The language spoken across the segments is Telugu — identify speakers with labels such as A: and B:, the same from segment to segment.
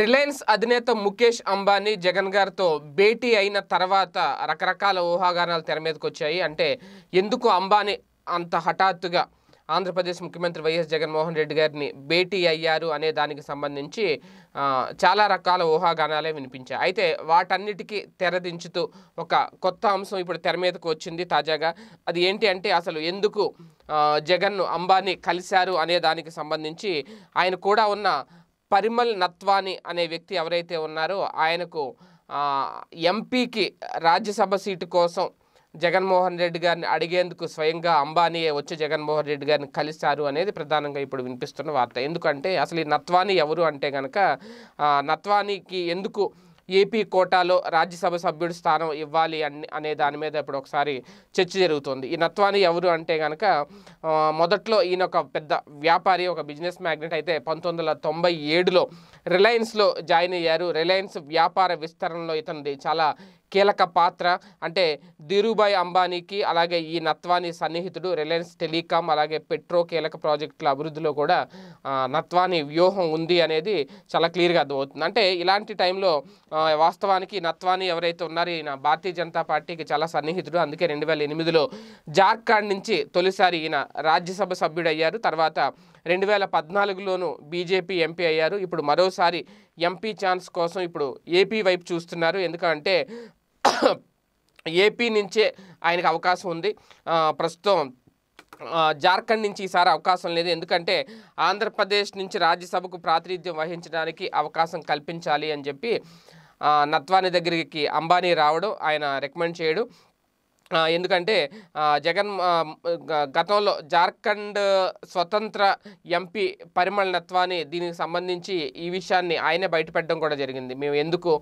A: రిలయన్స్ అధినేత ముఖేష్ అంబానీ జగన్ గారితో భేటీ అయిన తర్వాత రకరకాల ఊహాగానాలు తెర మీదకి వచ్చాయి అంటే ఎందుకు అంబానీ అంత హఠాత్తుగా ఆంధ్రప్రదేశ్ ముఖ్యమంత్రి వైఎస్ జగన్మోహన్ రెడ్డి గారిని భేటీ అయ్యారు అనే దానికి సంబంధించి చాలా రకాల ఊహాగానాలే వినిపించాయి అయితే వాటన్నిటికీ తెరదించుతూ ఒక కొత్త అంశం ఇప్పుడు తెర మీదకు వచ్చింది తాజాగా అది ఏంటి అంటే అసలు ఎందుకు జగన్ను అంబానీ కలిశారు అనే దానికి సంబంధించి ఆయన కూడా ఉన్న పరిమల్ నత్వాని అనే వ్యక్తి ఎవరైతే ఉన్నారో ఆయనకు ఎంపీకి రాజ్యసభ సీటు కోసం జగన్మోహన్ రెడ్డి గారిని అడిగేందుకు స్వయంగా అంబానీయే వచ్చి జగన్మోహన్ రెడ్డి గారిని కలిశారు అనేది ప్రధానంగా ఇప్పుడు వినిపిస్తున్న వార్త ఎందుకంటే అసలు ఈ నత్వాని ఎవరు అంటే కనుక నత్వానికి ఎందుకు ఏపీ కోటాలో రాజ్యసభ సభ్యుడు స్థానం ఇవ్వాలి అని అనే దాని మీద ఇప్పుడు ఒకసారి చర్చ జరుగుతుంది ఈ నత్వాని ఎవరు అంటే కనుక మొదట్లో ఈయన ఒక పెద్ద వ్యాపారి ఒక బిజినెస్ మ్యాగ్నెట్ అయితే పంతొమ్మిది వందల తొంభై ఏడులో రిలయన్స్లో జాయిన్ అయ్యారు రిలయన్స్ వ్యాపార విస్తరణలో ఇతనిది చాలా కీలక పాత్ర అంటే ధీరుభాయ్ అంబానీకి అలాగే ఈ నత్వాని సన్నిహితుడు రిలయన్స్ టెలికాం అలాగే పెట్రో కీలక ప్రాజెక్టుల అభివృద్ధిలో కూడా నత్వాని వ్యూహం ఉంది అనేది చాలా క్లియర్గా అర్థమవుతుంది అంటే ఇలాంటి టైంలో వాస్తవానికి నత్వాని ఎవరైతే ఉన్నారో ఈయన భారతీయ జనతా పార్టీకి చాలా సన్నిహితుడు అందుకే రెండు వేల ఎనిమిదిలో జార్ఖండ్ నుంచి తొలిసారి ఈయన రాజ్యసభ సభ్యుడయ్యారు తర్వాత రెండు వేల పద్నాలుగులోనూ బీజేపీ ఎంపీ అయ్యారు ఇప్పుడు మరోసారి ఎంపీ ఛాన్స్ కోసం ఇప్పుడు ఏపీ వైపు చూస్తున్నారు ఎందుకంటే ఏపీ నుంచే ఆయనకు అవకాశం ఉంది ప్రస్తుతం జార్ఖండ్ నుంచి ఈసారి అవకాశం లేదు ఎందుకంటే ఆంధ్రప్రదేశ్ నుంచి రాజ్యసభకు ప్రాతినిధ్యం వహించడానికి అవకాశం కల్పించాలి అని చెప్పి నత్వాని దగ్గరికి అంబానీ రావడం ఆయన రికమెండ్ చేయడు ఎందుకంటే జగన్ గతంలో జార్ఖండ్ స్వతంత్ర ఎంపీ పరిమళ నత్వాని దీనికి సంబంధించి ఈ విషయాన్ని ఆయనే బయటపెట్టడం కూడా జరిగింది మేము ఎందుకు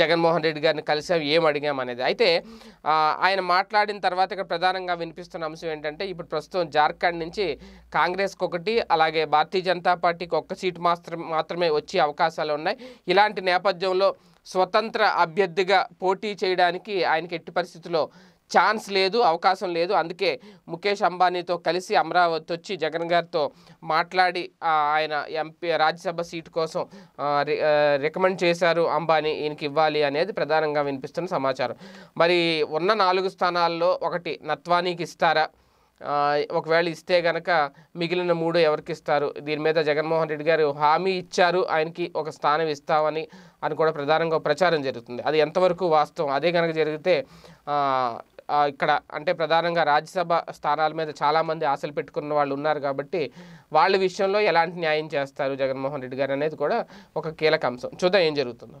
A: జగన్మోహన్ రెడ్డి గారిని కలిసాం ఏం అడిగాం అనేది అయితే ఆయన మాట్లాడిన తర్వాత ఇక్కడ ప్రధానంగా వినిపిస్తున్న అంశం ఏంటంటే ఇప్పుడు ప్రస్తుతం జార్ఖండ్ నుంచి కాంగ్రెస్కి ఒకటి అలాగే భారతీయ జనతా పార్టీకి ఒక్క సీటు మాత్రం మాత్రమే వచ్చే అవకాశాలు ఉన్నాయి ఇలాంటి నేపథ్యంలో స్వతంత్ర అభ్యర్థిగా పోటీ చేయడానికి ఆయనకి ఎట్టి పరిస్థితుల్లో ఛాన్స్ లేదు అవకాశం లేదు అందుకే ముఖేష్ అంబానీతో కలిసి అమరావతి వచ్చి జగన్ గారితో మాట్లాడి ఆయన ఎంపీ రాజ్యసభ సీటు కోసం రికమెండ్ చేశారు అంబానీ ఈయనకి ఇవ్వాలి అనేది ప్రధానంగా వినిపిస్తున్న సమాచారం మరి ఉన్న నాలుగు స్థానాల్లో ఒకటి నత్వానీకి ఇస్తారా ఒకవేళ ఇస్తే గనక మిగిలిన మూడు ఎవరికి ఇస్తారు దీని మీద జగన్మోహన్ రెడ్డి గారు హామీ ఇచ్చారు ఆయనకి ఒక స్థానం ఇస్తామని అని కూడా ప్రధానంగా ప్రచారం జరుగుతుంది అది ఎంతవరకు వాస్తవం అదే కనుక జరిగితే ఇక్కడ అంటే ప్రధానంగా రాజ్యసభ స్థానాల మీద చాలామంది ఆశలు పెట్టుకున్న వాళ్ళు ఉన్నారు కాబట్టి వాళ్ళ విషయంలో ఎలాంటి న్యాయం చేస్తారు జగన్మోహన్ రెడ్డి గారు అనేది కూడా ఒక కీలక అంశం చూద్దాం ఏం జరుగుతుందో